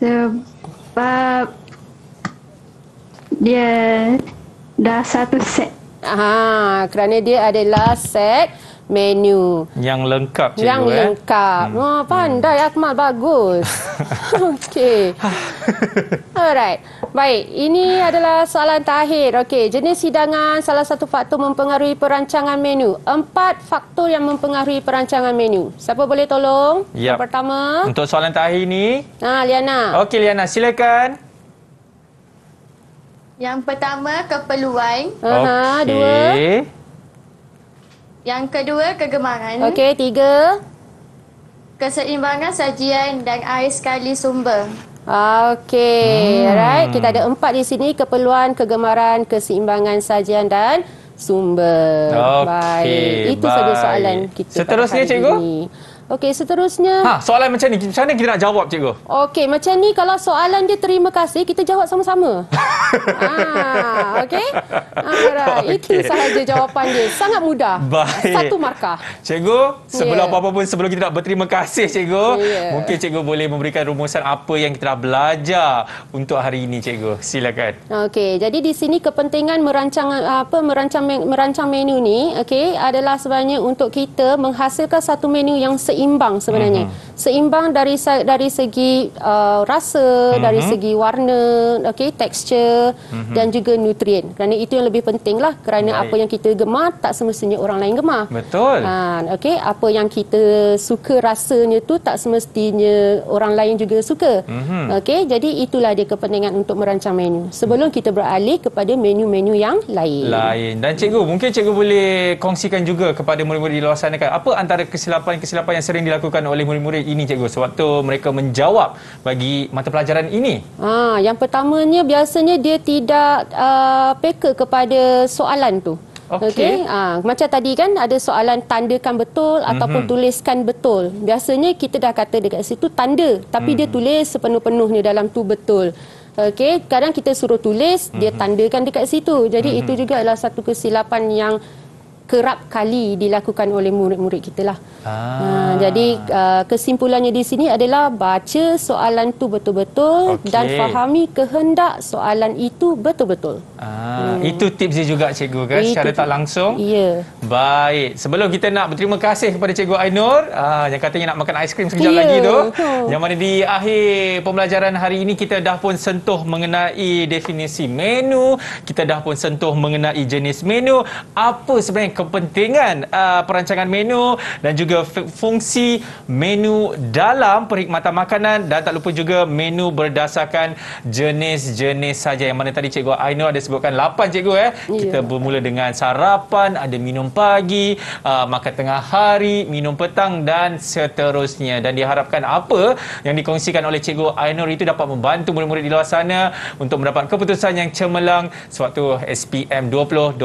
Sebab dia dah satu set. Ah, kerana dia adalah set menu yang lengkap cikgu yang eh. lengkap hmm. oh, pandai hmm. Akmal bagus *laughs* okey *laughs* alright baik ini adalah soalan terakhir okey jenis hidangan salah satu faktor mempengaruhi perancangan menu empat faktor yang mempengaruhi perancangan menu siapa boleh tolong yep. yang pertama untuk soalan terakhir ni ha ah, Liana okey Liana silakan yang pertama keperluan. Aha, okay. dua. Yang kedua, kegemaran. Okey, tiga. Keseimbangan sajian dan air sekali sumber. Ah, okey, hmm. alright. Kita ada empat di sini. Keperluan, kegemaran, keseimbangan sajian dan sumber. Okey, baik. Itu baik. saja soalan kita. Seterusnya, cikgu. Ini. Okey, seterusnya. Ha, soalan macam ni. Macam mana kita nak jawab, cikgu? Okey, macam ni kalau soalan dia terima kasih, kita jawab sama-sama. ha, *laughs* okey? Ha, right. okay. Itu sahaja jawapan dia. Sangat mudah. Baik. Satu markah. Cikgu, sebelum yeah. apa-apa pun, sebelum kita nak berterima kasih, cikgu, yeah. mungkin cikgu boleh memberikan rumusan apa yang kita dah belajar untuk hari ini, cikgu. Silakan. Okey, jadi di sini kepentingan merancang apa merancang merancang menu ni, okey, adalah sebenarnya untuk kita menghasilkan satu menu yang se seimbang sebenarnya uh-huh. seimbang dari dari segi uh, rasa uh-huh. dari mhm. segi warna okey texture uh-huh. dan juga nutrien kerana itu yang lebih penting lah kerana Baik. apa yang kita gemar tak semestinya orang lain gemar betul ha, okey apa yang kita suka rasanya tu tak semestinya orang lain juga suka uh-huh. okey jadi itulah dia kepentingan untuk merancang menu sebelum kita beralih kepada menu-menu yang lain lain dan cikgu mungkin cikgu boleh kongsikan juga kepada murid-murid di luar sana kan apa antara kesilapan-kesilapan yang sering dilakukan oleh murid-murid ini cikgu sewaktu mereka menjawab bagi mata pelajaran ini? Ah, yang pertamanya biasanya dia tidak uh, peka kepada soalan tu. Okey. Okay. Ha, macam tadi kan ada soalan tandakan betul mm-hmm. ataupun tuliskan betul. Biasanya kita dah kata dekat situ tanda tapi mm-hmm. dia mhm. tulis sepenuh-penuhnya dalam tu betul. Okey, kadang kita suruh tulis, mm-hmm. dia mhm. tandakan dekat situ. Jadi mm-hmm. itu juga adalah satu kesilapan yang kerap kali dilakukan oleh murid-murid kita lah. Ah. Uh, jadi uh, kesimpulannya di sini adalah baca soalan tu betul-betul okay. dan fahami kehendak soalan itu betul-betul. Ah, hmm. Itu tips dia juga cikgu kan itu secara tip. tak langsung. Ya. Baik. Sebelum kita nak berterima kasih kepada cikgu Ainur uh, yang katanya nak makan aiskrim sekejap ya. lagi tu. yang mana di akhir pembelajaran hari ini kita dah pun sentuh mengenai definisi menu. Kita dah pun sentuh mengenai jenis menu. Apa sebenarnya kepentingan uh, ah, perancangan menu dan juga fungsi menu dalam perkhidmatan makanan dan tak lupa juga menu berdasarkan jenis-jenis saja yang mana tadi cikgu Ainul ada sebutkan 8 cikgu eh yeah. kita bermula dengan sarapan ada minum pagi uh, makan tengah hari minum petang dan seterusnya dan diharapkan apa yang dikongsikan oleh cikgu Ainul itu dapat membantu murid-murid di luar sana untuk mendapat keputusan yang cemerlang sewaktu SPM 2021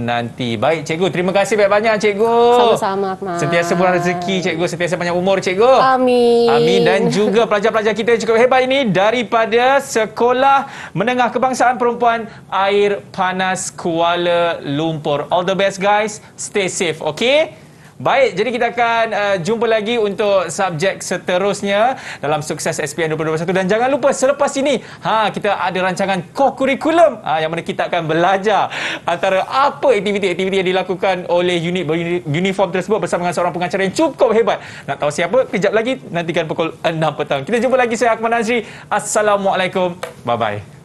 nanti baik baik cikgu. Terima kasih banyak-banyak cikgu. Sama-sama Ahmad. Sentiasa murah rezeki cikgu, sentiasa banyak umur cikgu. Amin. Amin dan juga pelajar-pelajar kita yang cukup hebat ini daripada Sekolah Menengah Kebangsaan Perempuan Air Panas Kuala Lumpur. All the best guys. Stay safe, okay? Baik, jadi kita akan uh, jumpa lagi untuk subjek seterusnya dalam sukses SPM 2021 dan jangan lupa selepas ini ha kita ada rancangan kokurikulum ha, yang mana kita akan belajar antara apa aktiviti-aktiviti yang dilakukan oleh unit uniform tersebut bersama dengan seorang pengacara yang cukup hebat. Nak tahu siapa? Kejap lagi nantikan pukul 6 petang. Kita jumpa lagi saya Akmal Nazri. Assalamualaikum. Bye bye.